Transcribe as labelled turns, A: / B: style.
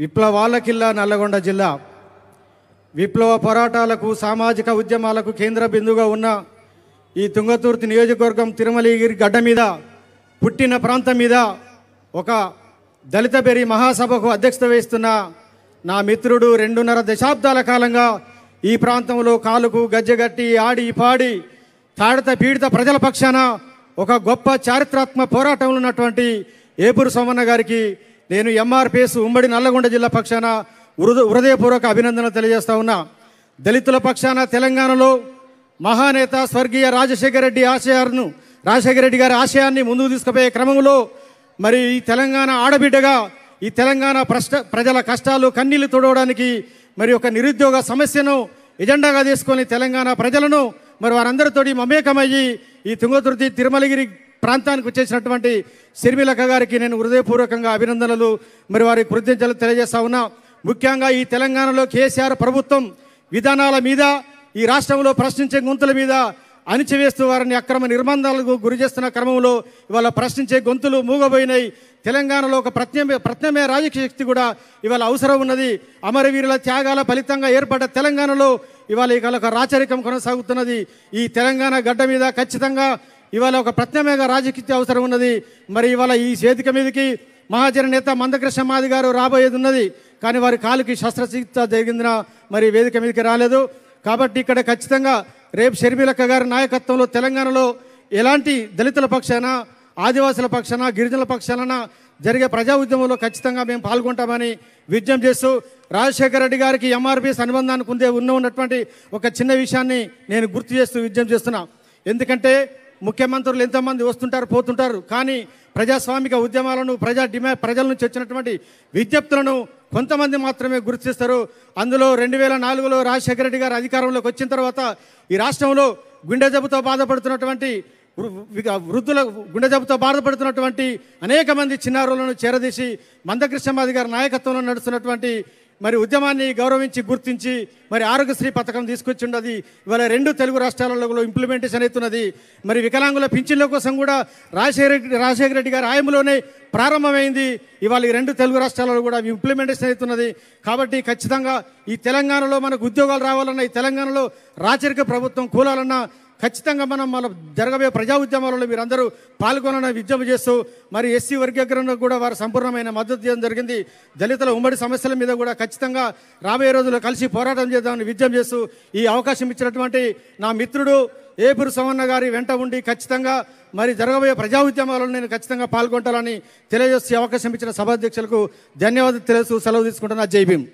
A: విప్లవాల కిల్లా నల్లగొండ జిల్లా విప్లవ పోరాటాలకు సామాజిక ఉద్యమాలకు కేంద్ర బిందుగా ఉన్న ఈ తుంగతుర్తి నియోజకవర్గం తిరుమలగిరి గడ్డ మీద పుట్టిన ప్రాంతం మీద ఒక దళిత బెరి మహాసభకు అధ్యక్షత వేస్తున్న నా మిత్రుడు రెండున్నర దశాబ్దాల కాలంగా ఈ ప్రాంతంలో కాలుకు గజ్జగట్టి ఆడి పాడి తాడిత పీడిత ప్రజల పక్షాన ఒక గొప్ప చారిత్రాత్మక పోరాటంలో ఉన్నటువంటి ఏపురు సోమన్న గారికి నేను ఎంఆర్పిఎస్ ఉమ్మడి నల్లగొండ జిల్లా పక్షాన హృద హృదయపూర్వక అభినందనలు తెలియజేస్తా ఉన్నా దళితుల పక్షాన తెలంగాణలో మహానేత స్వర్గీయ రాజశేఖర రెడ్డి ఆశయాలను రాజశేఖర రెడ్డి గారి ఆశయాన్ని ముందుకు తీసుకుపోయే క్రమంలో మరి ఈ తెలంగాణ ఆడబిడ్డగా ఈ తెలంగాణ ప్రష్ట ప్రజల కష్టాలు కన్నీళ్లు తుడవడానికి మరి ఒక నిరుద్యోగ సమస్యను ఎజెండాగా తీసుకొని తెలంగాణ ప్రజలను మరి వారందరితోటి మమేకమయ్యి ఈ తుంగతుర్తి తిరుమలగిరి ప్రాంతానికి వచ్చేసినటువంటి సిరిమిలక గారికి నేను హృదయపూర్వకంగా అభినందనలు మరి వారి కృతజ్ఞతలు తెలియజేస్తా ఉన్నా ముఖ్యంగా ఈ తెలంగాణలో కేసీఆర్ ప్రభుత్వం విధానాల మీద ఈ రాష్ట్రంలో ప్రశ్నించే గొంతుల మీద అణిచివేస్తూ వారిని అక్రమ నిర్బంధాలకు గురి చేస్తున్న క్రమంలో ఇవాళ ప్రశ్నించే గొంతులు మూగబోయినాయి తెలంగాణలో ఒక ప్రత్యమే ప్రత్యమే రాజకీయ శక్తి కూడా ఇవాళ అవసరం ఉన్నది అమరవీరుల త్యాగాల ఫలితంగా ఏర్పడ్డ తెలంగాణలో ఇవాళ ఇక రాచరికం కొనసాగుతున్నది ఈ తెలంగాణ గడ్డ మీద ఖచ్చితంగా ఇవాళ ఒక ప్రత్యామ్నాయ రాజకీయ అవసరం ఉన్నది మరి ఇవాళ ఈ చేతిక మీదకి మహాజన నేత మందకృష్ణ మాది గారు రాబోయేది ఉన్నది కానీ వారి కాలుకి శస్త్రచికిత్స జరిగిందిన మరి వేదిక మీదకి రాలేదు కాబట్టి ఇక్కడ ఖచ్చితంగా రేపు షర్మిలక్క గారి నాయకత్వంలో తెలంగాణలో ఎలాంటి దళితుల పక్షాన ఆదివాసుల పక్షాన గిరిజనుల పక్షాన జరిగే ప్రజా ఉద్యమంలో ఖచ్చితంగా మేము పాల్గొంటామని విజ్ఞప్తి చేస్తూ రాజశేఖర రెడ్డి గారికి ఎంఆర్పిఎస్ అనుబంధానికి ఉందే ఉన్న ఉన్నటువంటి ఒక చిన్న విషయాన్ని నేను గుర్తు చేస్తూ విజ్ఞప్తి చేస్తున్నా ఎందుకంటే ముఖ్యమంత్రులు ఎంతోమంది వస్తుంటారు పోతుంటారు కానీ ప్రజాస్వామిక ఉద్యమాలను ప్రజా డిమాండ్ ప్రజల నుంచి వచ్చినటువంటి విజ్ఞప్తులను కొంతమంది మాత్రమే గుర్తిస్తారు అందులో రెండు వేల నాలుగులో రాజశేఖర రెడ్డి గారు అధికారంలోకి వచ్చిన తర్వాత ఈ రాష్ట్రంలో గుండె జబ్బుతో బాధపడుతున్నటువంటి వృద్ధుల గుండె జబ్బుతో బాధపడుతున్నటువంటి అనేక మంది చిన్నారులను చేరదీసి మందకృష్ణమాది గారి నాయకత్వంలో నడుస్తున్నటువంటి మరి ఉద్యమాన్ని గౌరవించి గుర్తించి మరి ఆరోగ్యశ్రీ పథకం తీసుకొచ్చిండది ఇవాళ రెండు తెలుగు రాష్ట్రాలలో కూడా ఇంప్లిమెంటేషన్ అవుతున్నది మరి వికలాంగుల పింఛన్ల కోసం కూడా రాజశేఖర రాజశేఖర రెడ్డి గారి హాయంలోనే ప్రారంభమైంది ఇవాళ రెండు తెలుగు రాష్ట్రాలలో కూడా ఇంప్లిమెంటేషన్ అవుతున్నది కాబట్టి ఖచ్చితంగా ఈ తెలంగాణలో మనకు ఉద్యోగాలు రావాలన్నా ఈ తెలంగాణలో రాచరిక ప్రభుత్వం కూలాలన్నా ఖచ్చితంగా మనం మన జరగబోయే ప్రజా ఉద్యమాలలో మీరందరూ పాల్గొనని విజ్ఞప్తి చేస్తూ మరి ఎస్సీ వర్గీకరణకు కూడా వారు సంపూర్ణమైన మద్దతు చేయడం జరిగింది దళితుల ఉమ్మడి సమస్యల మీద కూడా ఖచ్చితంగా రాబోయే రోజుల్లో కలిసి పోరాటం చేద్దామని విజ్ఞప్తి చేస్తూ ఈ అవకాశం ఇచ్చినటువంటి నా మిత్రుడు ఏపురు సోమన్న గారి వెంట ఉండి ఖచ్చితంగా మరి జరగబోయే ప్రజా ఉద్యమాలను నేను ఖచ్చితంగా పాల్గొంటానని తెలియజేసి అవకాశం ఇచ్చిన సభాధ్యక్షులకు ధన్యవాదాలు తెలుసు సెలవు తీసుకుంటున్నా జై భీమ్